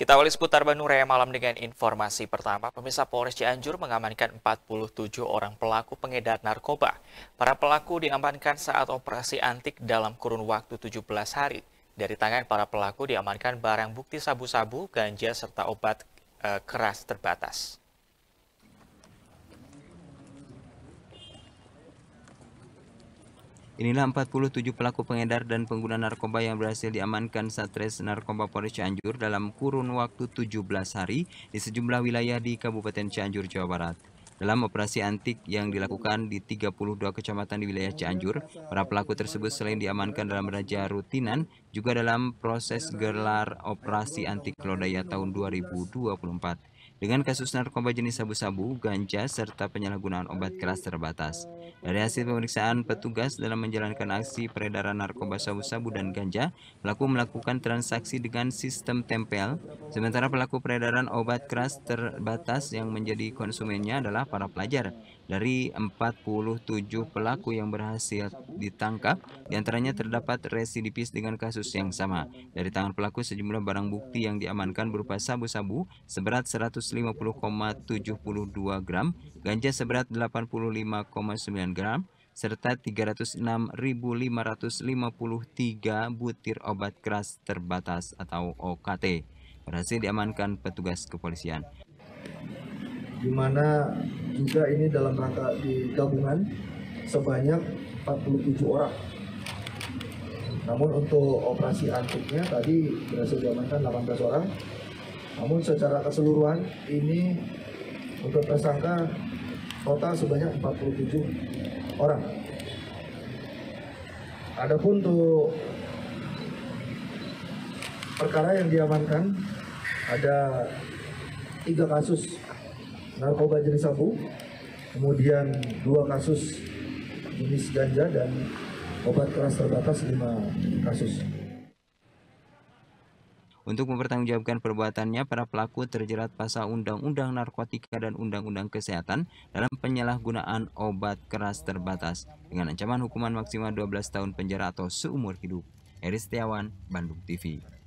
Kita awali seputar Bandung Raya Malam dengan informasi pertama, pemirsa Polres Cianjur mengamankan 47 orang pelaku pengedar narkoba. Para pelaku diamankan saat operasi antik dalam kurun waktu 17 hari. Dari tangan para pelaku diamankan barang bukti sabu-sabu, ganja, serta obat e, keras terbatas. Inilah 47 pelaku pengedar dan pengguna narkoba yang berhasil diamankan Satres Narkoba Polres Cianjur dalam kurun waktu 17 hari di sejumlah wilayah di Kabupaten Cianjur, Jawa Barat. Dalam operasi antik yang dilakukan di 32 kecamatan di wilayah Cianjur, para pelaku tersebut selain diamankan dalam raja rutinan, juga dalam proses gelar operasi antik lodaya tahun 2024 dengan kasus narkoba jenis sabu-sabu, ganja, serta penyalahgunaan obat keras terbatas. Dari hasil pemeriksaan petugas dalam menjalankan aksi peredaran narkoba sabu-sabu dan ganja, pelaku melakukan transaksi dengan sistem tempel, sementara pelaku peredaran obat keras terbatas yang menjadi konsumennya adalah para pelajar. Dari 47 pelaku yang berhasil ditangkap, diantaranya terdapat residivis dengan kasus yang sama. Dari tangan pelaku sejumlah barang bukti yang diamankan berupa sabu-sabu seberat 150,72 gram, ganja seberat 85,9 gram, serta 306.553 butir obat keras terbatas atau OKT berhasil diamankan petugas kepolisian di mana juga ini dalam rangka di gabungan sebanyak 47 orang. Namun untuk operasi antiknya tadi berhasil diamankan 18 orang. Namun secara keseluruhan ini untuk tersangka total sebanyak 47 orang. Adapun untuk perkara yang diamankan ada tiga kasus narkoba jenis sabu, kemudian dua kasus jenis ganja dan obat keras terbatas lima kasus. Untuk mempertanggungjawabkan perbuatannya, para pelaku terjerat pasal Undang-Undang Narkotika dan Undang-Undang Kesehatan dalam penyalahgunaan obat keras terbatas dengan ancaman hukuman maksimal 12 tahun penjara atau seumur hidup. Eris Setiawan, Bandung TV.